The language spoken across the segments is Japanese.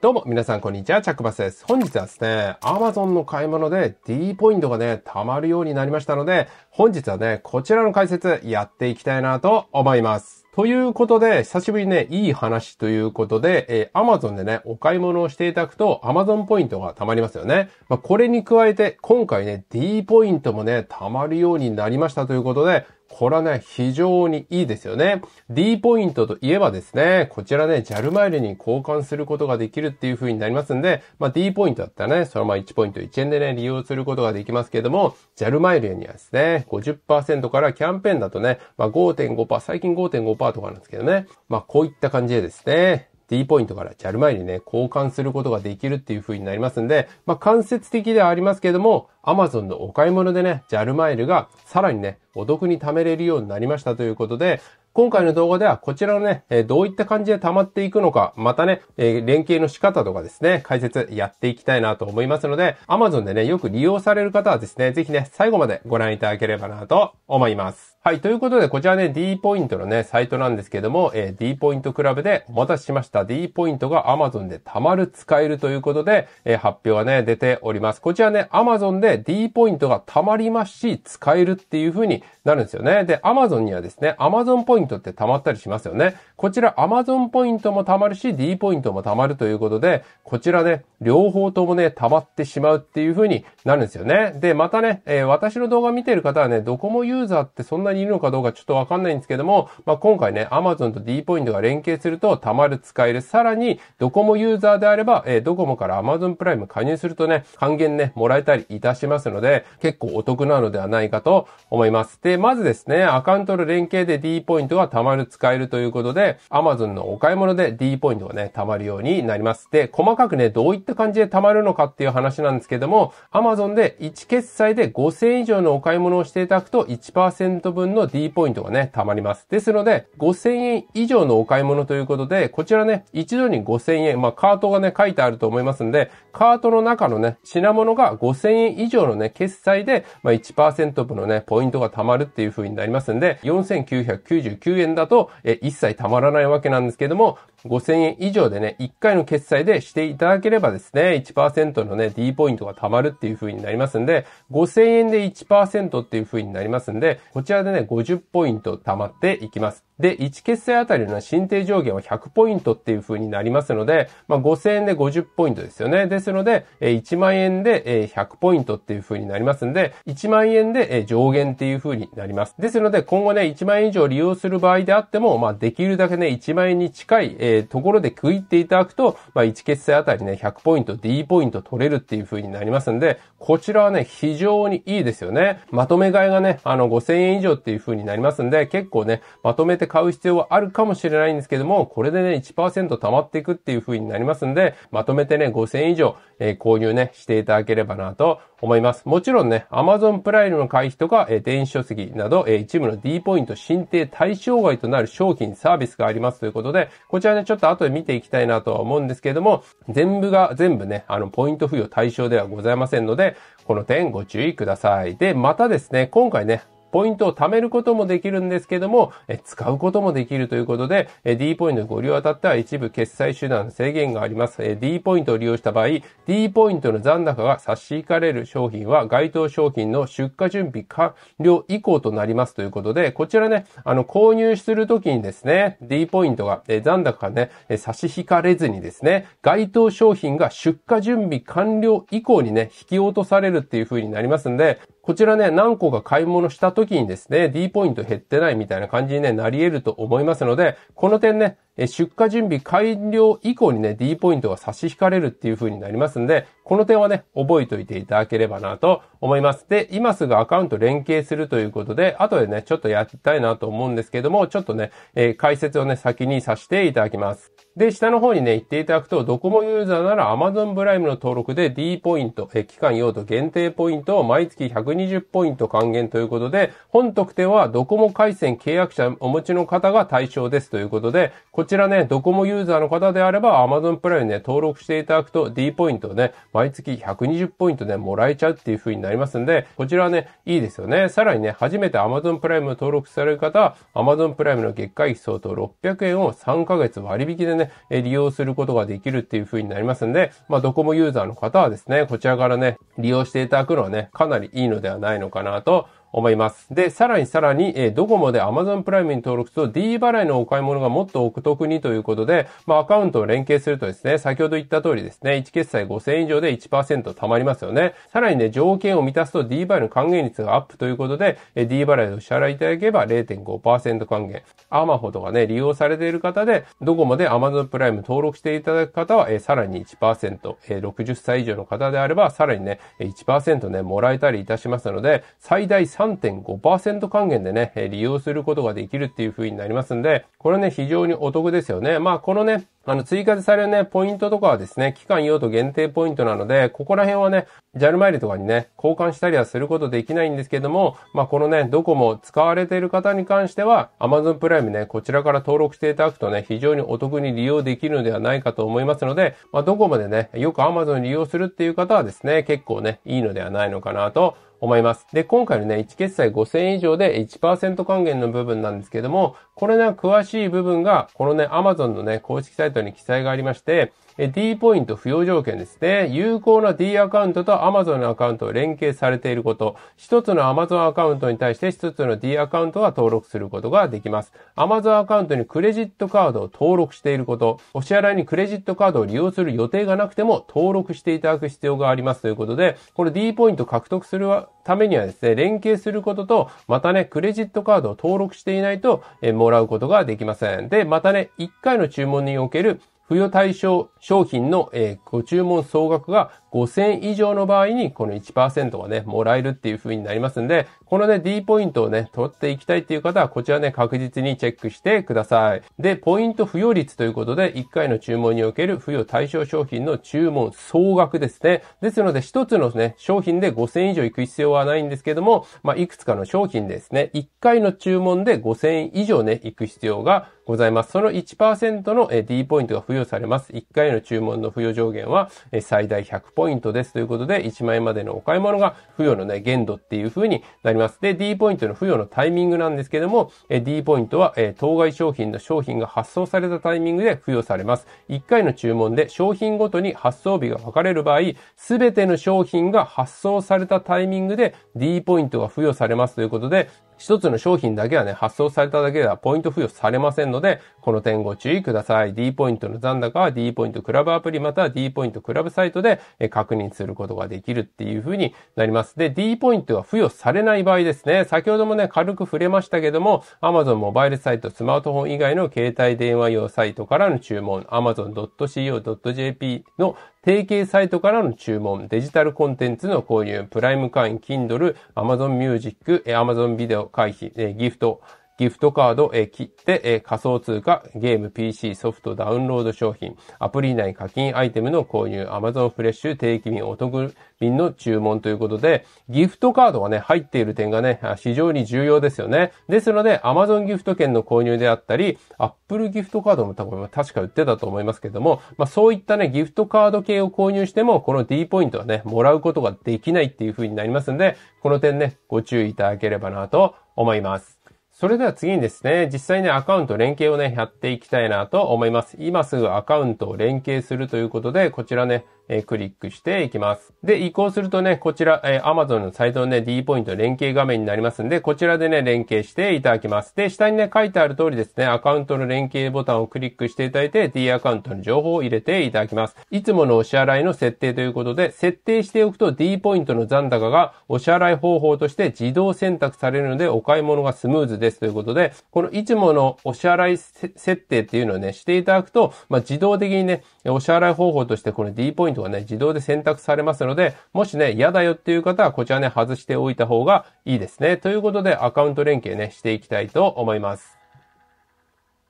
どうも、皆さん、こんにちは。チャックバスです。本日はですね、Amazon の買い物で D ポイントがね、貯まるようになりましたので、本日はね、こちらの解説やっていきたいなと思います。ということで、久しぶりにね、いい話ということで、えー、Amazon でね、お買い物をしていただくと、Amazon ポイントが貯まりますよね。まあ、これに加えて、今回ね、D ポイントもね、貯まるようになりましたということで、これはね、非常にいいですよね。D ポイントといえばですね、こちらね、JAL マイルに交換することができるっていう風になりますんで、まあ、D ポイントだったらね、そのまま1ポイント1円でね、利用することができますけれども、JAL マイルにはですね、50%からキャンペーンだとね、まあ、5.5%、最近5.5%とかなんですけどね、まあ、こういった感じでですね、D ポイントから JAL 前にね、交換することができるっていう風になりますんで、まあ、間接的ではありますけども、Amazon のお買い物でね、JAL マイルがさらにね、お得に貯めれるようになりましたということで、今回の動画ではこちらのね、えどういった感じで溜まっていくのか、またね、え連携の仕方とかですね、解説やっていきたいなと思いますので、Amazon でね、よく利用される方はですね、ぜひね、最後までご覧いただければなと思います。はい。ということで、こちらね、D ポイントのね、サイトなんですけども、えー、D ポイントクラブでお待たせしました。D ポイントが Amazon で貯まる、使えるということで、えー、発表がね、出ております。こちらね、Amazon で D ポイントが貯まりますし、使えるっていう風になるんですよね。で、Amazon にはですね、Amazon ポイントントって溜まったりしますよね。こちら Amazon ポイントも貯まるし、D ポイントも貯まるということで、こちらね、両方ともね、溜まってしまうっていう風になるんですよね。で、またね、えー、私の動画見てる方はね、ドコモユーザーってそんなにいるのかどうかちょっとわかんないんですけども、まあ、今回ね、Amazon と D ポイントが連携すると貯まる、使える。さらに、ドコモユーザーであれば、えー、ドコモから Amazon プライム加入するとね、還元ね、もらえたりいたしますので、結構お得なのではないかと思います。で、まずですね、アカウントの連携で D ポイントが貯まる、使えるということで、で、Amazon のお買い物で D ポイントがね、貯まるようになります。で、細かくね、どういった感じで貯まるのかっていう話なんですけども、Amazon で1決済で5000以上のお買い物をしていただくと1%分の D ポイントがね、貯まります。ですので、5000円以上のお買い物ということで、こちらね、一度に5000円、まあ、カートがね、書いてあると思いますんで、カートの中のね、品物が5000円以上のね、決済で、まあ、1%分のね、ポイントが貯まるっていう風になりますんで、4999円だと、え、一切貯まわらないわけなんですけれども、5000円以上でね、1回の決済でしていただければですね、1%のね、D ポイントが貯まるっていう風になりますんで、5000円で1%っていう風になりますんで、こちらでね、50ポイント貯まっていきます。で、1決済あたりの申請上限は100ポイントっていう風になりますので、まあ、5000円で50ポイントですよね。ですので、1万円で100ポイントっていう風になりますんで、1万円で上限っていう風になります。ですので、今後ね、1万円以上利用する場合であっても、まあ、できるだけね、1万円に近いえー、ところで区切っていただくと、まあ、1決済あたりね、100ポイント、D ポイント取れるっていう風になりますんで、こちらはね、非常にいいですよね。まとめ買いがね、あの、5000円以上っていう風になりますんで、結構ね、まとめて買う必要はあるかもしれないんですけども、これでね、1%溜まっていくっていう風になりますんで、まとめてね、5000円以上、えー、購入ね、していただければなと思います。もちろんね、Amazon プライムの会費とか、えー、電子書籍など、えー、一部の D ポイント申請対象外となる商品、サービスがありますということで、こちらね、ちょっと後で見ていきたいなとは思うんですけれども、全部が、全部ね、あの、ポイント付与対象ではございませんので、この点ご注意ください。で、またですね、今回ね、ポイントを貯めることもできるんですけども、え使うこともできるということで、え D ポイントご利用当たっては一部決済手段制限があります。え D ポイントを利用した場合、D ポイントの残高が差し引かれる商品は該当商品の出荷準備完了以降となりますということで、こちらね、あの、購入するときにですね、D ポイントが、え残高がね、差し引かれずにですね、該当商品が出荷準備完了以降にね、引き落とされるっていう風になりますんで、こちらね、何個か買い物した時にですね、D ポイント減ってないみたいな感じに、ね、なり得ると思いますので、この点ね、出荷準備完了以降にね、D ポイントが差し引かれるっていう風になりますんで、この点はね、覚えておいていただければなと思います。で、今すぐアカウント連携するということで、後でね、ちょっとやりたいなと思うんですけども、ちょっとね、えー、解説をね、先にさせていただきます。で、下の方にね、行っていただくと、ドコモユーザーなら Amazon プライムの登録で D ポイント、え期間用途限定ポイントを毎月120ポイント還元ということで、本特典はドコモ回線契約者お持ちの方が対象ですということで、こちらね、ドコモユーザーの方であれば Amazon プライムね、登録していただくと D ポイントね、毎月120ポイントね、もらえちゃうっていう風になりますんで、こちらはね、いいですよね。さらにね、初めて Amazon プライム登録される方は、Amazon プライムの月会費相当600円を3ヶ月割引でね、利用することができるっていう風になりますんで、まあ、ドコモユーザーの方はですね、こちらからね、利用していただくのはね、かなりいいのではないのかなと思います。で、さらにさらに、えー、ドコモで Amazon プライムに登録すると D 払いのお買い物がもっとお得にということで、まあ、アカウントを連携するとですね、先ほど言った通りですね、1決済5000円以上で1%貯まりますよね。さらにね、条件を満たすと D 払いの還元率がアップということで、えー、D 払いをお支払いいただけば0.5%還元。アマホとかね、利用されている方で、ドコモで Amazon プライム登録していただく方は、えー、さらに1%、えー、60歳以上の方であれば、さらにね、1%ね、もらえたりいたしますので、最大3 3.5%還元でね、利用することができるっていう風になりますんで、これね、非常にお得ですよね。まあ、このね、あの、追加でされるね、ポイントとかはですね、期間用途限定ポイントなので、ここら辺はね、JAL マイルとかにね、交換したりはすることできないんですけども、まあ、このね、どこも使われている方に関しては、Amazon プライムね、こちらから登録していただくとね、非常にお得に利用できるのではないかと思いますので、まあ、どこまでね、よく Amazon 利用するっていう方はですね、結構ね、いいのではないのかなと思います。で、今回のね、1決済5000円以上で1%還元の部分なんですけども、これね、詳しい部分が、このね、Amazon のね、公式サイトに記載がありまして、D ポイント付与条件ですね。有効な D アカウントと Amazon のアカウントを連携されていること。一つの Amazon アカウントに対して一つの D アカウントが登録することができます。Amazon アカウントにクレジットカードを登録していること。お支払いにクレジットカードを利用する予定がなくても登録していただく必要がありますということで、この D ポイント獲得するためにはですね、連携することと、またね、クレジットカードを登録していないと、えもらうことができません。で、またね、1回の注文における付与対象商品の、えー、ご注文総額が5000以上の場合に、この1%がね、もらえるっていう風になりますんで、このね、D ポイントをね、取っていきたいっていう方は、こちらね、確実にチェックしてください。で、ポイント付与率ということで、1回の注文における付与対象商品の注文総額ですね。ですので、1つのね、商品で5000以上行く必要はないんですけども、まあ、いくつかの商品ですね、1回の注文で5000以上ね、行く必要がございます。その1%の D ポイントが付与されます。1回の注文の付与上限は最大100ポイントです。ということで、1万円までのお買い物が付与のね、限度っていう風になります。で、D ポイントの付与のタイミングなんですけども、D ポイントは当該商品の商品が発送されたタイミングで付与されます。1回の注文で商品ごとに発送日が分かれる場合、すべての商品が発送されたタイミングで D ポイントが付与されますということで、一つの商品だけはね、発送されただけではポイント付与されませんので、この点ご注意ください。D ポイントの残高は D ポイントクラブアプリまたは D ポイントクラブサイトで確認することができるっていうふうになります。で、D ポイントは付与されない場合ですね、先ほどもね、軽く触れましたけども、Amazon モバイルサイト、スマートフォン以外の携帯電話用サイトからの注文、amazon.co.jp の提携サイトからの注文、デジタルコンテンツの購入、プライム会員、Kindle、Amazon Music、a m ビデオ回避、ギフト、ギフトカード、え切って、え仮想通貨、ゲーム、PC、ソフト、ダウンロード商品、アプリ内課金アイテムの購入、Amazon フレッシュ、定期便、お得便の注文ということで、ギフトカードがね、入っている点がね、非常に重要ですよね。ですので、Amazon ギフト券の購入であったり、Apple ギフトカードも多分確か売ってたと思いますけども、まあそういったね、ギフトカード系を購入しても、この D ポイントはね、もらうことができないっていう風になりますんで、この点ね、ご注意いただければなと思います。それでは次にですね、実際にアカウント連携をね、やっていきたいなと思います。今すぐアカウントを連携するということで、こちらね、えクリックしていきます。で、移行するとね、こちら、え Amazon のサイトのね、D ポイント連携画面になりますんで、こちらでね、連携していただきます。で、下にね、書いてある通りですね、アカウントの連携ボタンをクリックしていただいて、D アカウントの情報を入れていただきます。いつものお支払いの設定ということで、設定しておくと D ポイントの残高がお支払い方法として自動選択されるので、お買い物がスムーズですということで、このいつものお支払い設定っていうのをね、していただくと、まあ、自動的にね、で、お支払い方法としてこの D ポイントがね、自動で選択されますので、もしね、嫌だよっていう方はこちらね、外しておいた方がいいですね。ということで、アカウント連携ね、していきたいと思います。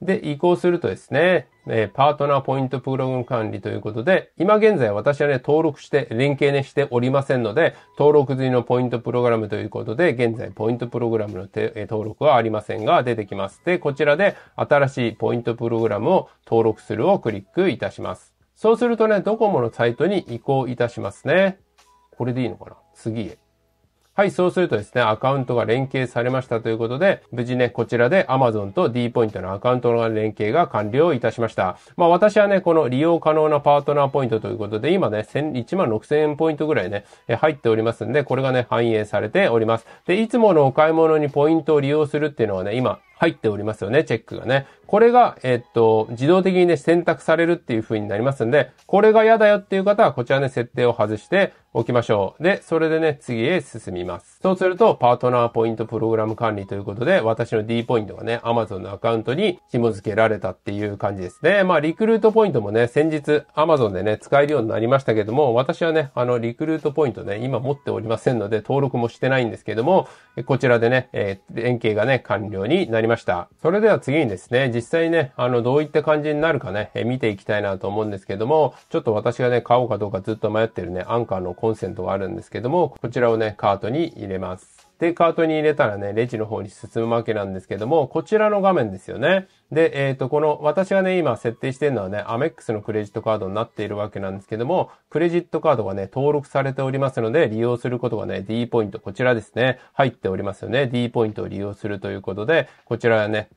で、移行するとですね、えパートナーポイントプログラム管理ということで、今現在私はね、登録して、連携ねしておりませんので、登録済みのポイントプログラムということで、現在ポイントプログラムの、え登録はありませんが、出てきます。で、こちらで新しいポイントプログラムを登録するをクリックいたします。そうするとね、ドコモのサイトに移行いたしますね。これでいいのかな次へ。はい、そうするとですね、アカウントが連携されましたということで、無事ね、こちらで Amazon と D ポイントのアカウントの連携が完了いたしました。まあ私はね、この利用可能なパートナーポイントということで、今ね、1万6000円ポイントぐらいね、入っておりますんで、これがね、反映されております。で、いつものお買い物にポイントを利用するっていうのはね、今、入っておりますよね、チェックがね。これが、えっと、自動的にね、選択されるっていう風になりますんで、これが嫌だよっていう方は、こちらね、設定を外しておきましょう。で、それでね、次へ進みます。そうすると、パートナーポイントプログラム管理ということで、私の D ポイントがね、Amazon のアカウントに紐付けられたっていう感じですね。まあ、リクルートポイントもね、先日 Amazon でね、使えるようになりましたけども、私はね、あの、リクルートポイントね、今持っておりませんので、登録もしてないんですけども、こちらでね、えー、連携がね、完了になりました。それでは次にですね、実際にね、あの、どういった感じになるかね、えー、見ていきたいなと思うんですけども、ちょっと私がね、買おうかどうかずっと迷ってるね、アンカーのコンセントがあるんですけども、こちらをね、カートに入れ入れます。で、カートに入れたらね、レジの方に進むわけなんですけども、こちらの画面ですよね。で、えっ、ー、と、この、私がね、今設定してるのはね、アメックスのクレジットカードになっているわけなんですけども、クレジットカードがね、登録されておりますので、利用することがね、D ポイント、こちらですね、入っておりますよね。D ポイントを利用するということで、こちらはね、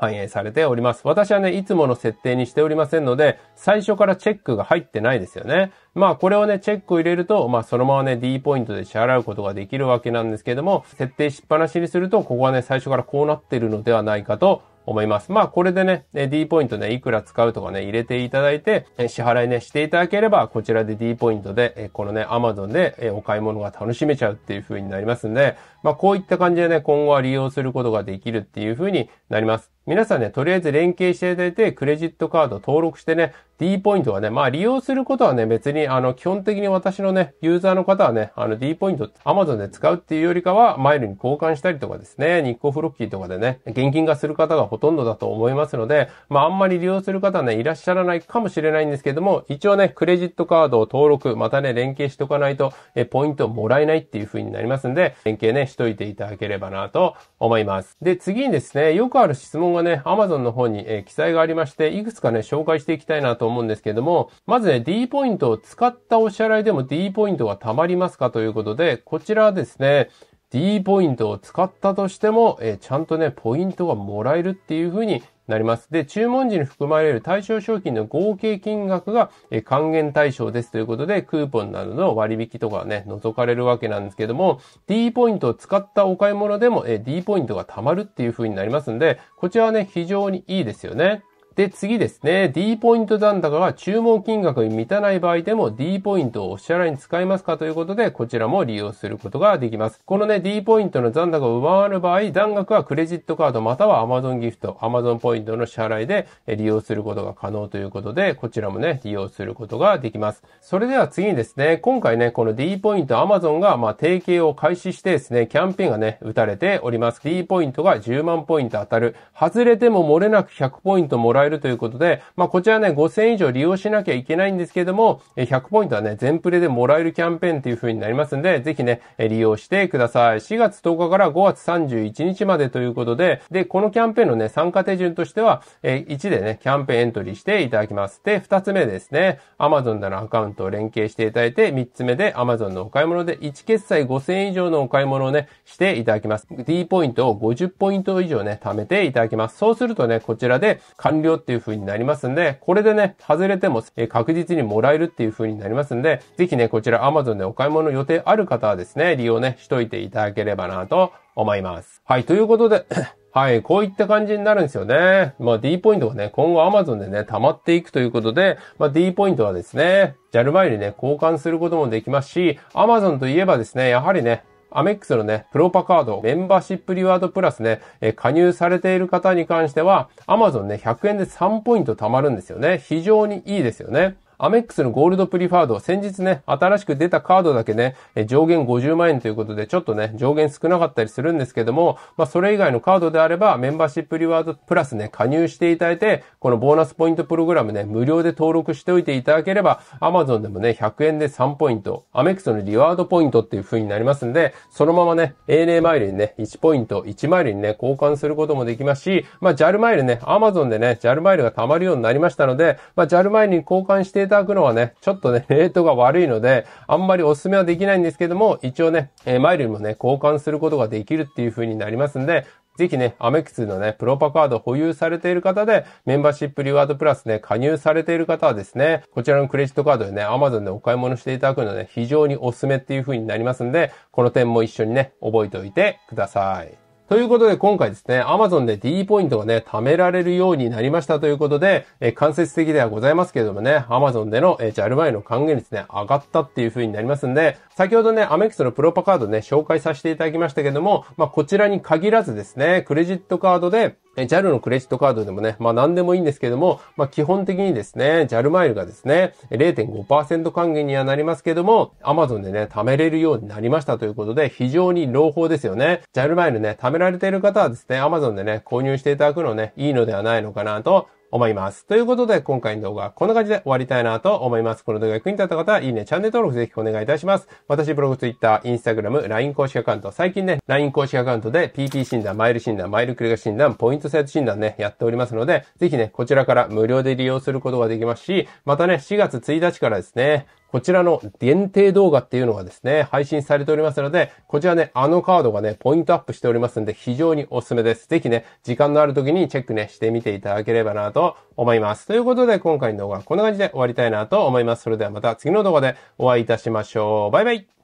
反映されております。私はね、いつもの設定にしておりませんので、最初からチェックが入ってないですよね。まあこれをね、チェックを入れると、まあそのままね、D ポイントで支払うことができるわけなんですけども、設定しっぱなしにすると、ここはね、最初からこうなってるのではないかと思います。まあこれでね、D ポイントね、いくら使うとかね、入れていただいて、支払いね、していただければ、こちらで D ポイントで、このね、Amazon でお買い物が楽しめちゃうっていう風になりますんで、まあこういった感じでね、今後は利用することができるっていう風になります。皆さんね、とりあえず連携していただいて、クレジットカード登録してね、D ポイントはね、まあ利用することはね、別に、あの、基本的に私のね、ユーザーの方はね、あの D ポイント Amazon で使うっていうよりかは、マイルに交換したりとかですね、日光フロッキーとかでね、現金化する方がほとんどだと思いますので、まああんまり利用する方はね、いらっしゃらないかもしれないんですけども、一応ね、クレジットカードを登録、またね、連携しておかないと、え、ポイントをもらえないっていう風になりますんで、連携ね、しといていただければなと思います。で、次にですね、よくある質問がはね、Amazon の方に、え記載がありまして、いくつかね、紹介していきたいなと思うんですけども、まずね、D ポイントを使ったお支払いでも D ポイントが貯まりますかということで、こちらですね、D ポイントを使ったとしても、えちゃんとね、ポイントがもらえるっていう風になります。で、注文時に含まれる対象商品の合計金額が、え還元対象ですということで、クーポンなどの割引とかはね、除かれるわけなんですけども、D ポイントを使ったお買い物でも、え D ポイントが貯まるっていう風になりますんで、こちらはね、非常にいいですよね。で、次ですね。D ポイント残高が注文金額に満たない場合でも D ポイントをお支払いに使えますかということで、こちらも利用することができます。このね、D ポイントの残高を上回る場合、残額はクレジットカードまたは Amazon ギフト、Amazon ポイントの支払いで利用することが可能ということで、こちらもね、利用することができます。それでは次にですね、今回ね、この D ポイント Amazon が、まあ、提携を開始してですね、キャンペーンがね、打たれております。D ポイントが10万ポイント当たる。外れても漏れなく100ポイントもらえるるということで、まあ、こちらね、5000円以上利用しなきゃいけないんですけれども、100ポイントはね、全プレでもらえるキャンペーンという風になりますんで、ぜひね、利用してください。4月10日から5月31日までということで、で、このキャンペーンのね、参加手順としては、1でね、キャンペーンエントリーしていただきます。で、2つ目ですね、Amazon でのアカウントを連携していただいて、3つ目で Amazon のお買い物で1決済5000円以上のお買い物をね、していただきます。D ポイントを50ポイント以上ね、貯めていただきます。そうするとね、こちらで完了料っていう風になりますんで、これでね、外れても確実にもらえるっていう風になりますんで、ぜひね、こちら Amazon でお買い物予定ある方はですね、利用ね、しといていただければなと思います。はい、ということで はい、こういった感じになるんですよね。まあ D ポイントがね、今後 Amazon でね、溜まっていくということで、まあ D ポイントはですね、JAL 前にね、交換することもできますし、Amazon といえばですね、やはりね、アメックスのね、プロパカード、メンバーシップリワードプラスね、え加入されている方に関しては、Amazon ね、100円で3ポイント貯まるんですよね。非常にいいですよね。アメックスのゴールドプリファード、先日ね、新しく出たカードだけね、上限50万円ということで、ちょっとね、上限少なかったりするんですけども、まあ、それ以外のカードであれば、メンバーシップリワードプラスね、加入していただいて、このボーナスポイントプログラムね、無料で登録しておいていただければ、アマゾンでもね、100円で3ポイント、アメックスのリワードポイントっていう風になりますんで、そのままね、ANA マイルにね、1ポイント、1マイルにね、交換することもできますし、まあ、JAL マイルね、アマゾンでね、JAL マイルが貯まるようになりましたので、まあ、JAL マイルに交換していただくのはね、ちょっとね、レートが悪いので、あんまりお勧めはできないんですけども、一応ね、えー、マイルにもね、交換することができるっていう風になりますんで、ぜひね、アメックスのね、プロパカード保有されている方で、メンバーシップリワードプラスね、加入されている方はですね、こちらのクレジットカードでね、Amazon でお買い物していただくので、ね、非常におすすめっていう風になりますんで、この点も一緒にね、覚えておいてください。ということで今回ですね、Amazon で D ポイントがね、貯められるようになりましたということで、え間接的ではございますけれどもね、Amazon での、え JAL 前の還元率ね、上がったっていう風になりますんで、先ほどね、アメックスのプロパカードね、紹介させていただきましたけども、まあ、こちらに限らずですね、クレジットカードでえ JAL のクレジットカードでもね、まあ何でもいいんですけども、まあ基本的にですね、JAL マイルがですね、0.5%還元にはなりますけども、Amazon でね、貯めれるようになりましたということで、非常に朗報ですよね。JAL マイルね、貯められている方はですね、Amazon でね、購入していただくのね、いいのではないのかなと思います。ということで、今回の動画はこんな感じで終わりたいなと思います。この動画が役に立った方は、いいね、チャンネル登録ぜひお願いいたします。私、ブログ、ツイッター、インスタグラム、LINE 公式アカウント、最近ね、LINE 公式アカウントで PP 診断、マイル診断、マイルクレガ診断、ポイント制ト診断ね、やっておりますので、ぜひね、こちらから無料で利用することができますし、またね、4月1日からですね、こちらの限定動画っていうのがですね、配信されておりますので、こちらね、あのカードがね、ポイントアップしておりますんで、非常におすすめです。ぜひね、時間のある時にチェックね、してみていただければなと思います。ということで、今回の動画はこんな感じで終わりたいなと思います。それではまた次の動画でお会いいたしましょう。バイバイ